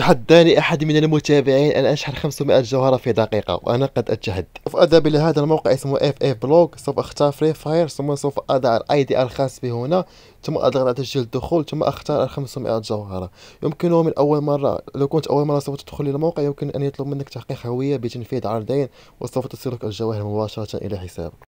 تحداني أحد من المتابعين أن أشحن 500 جوهرة في دقيقة وأنا قد أتحدى سوف أذهب إلى هذا الموقع اسمه اف اف بلوك سوف أختار فري فاير ثم سوف أضع الاي دي الخاص به هنا ثم أضغط على تسجيل الدخول ثم أختار 500 جوهرة يمكنه من أول مرة لو كنت أول مرة سوف تدخل للموقع يمكن أن يطلب منك تحقيق هوية بتنفيذ عرضين وسوف تصلك الجواهر مباشرة إلى حسابك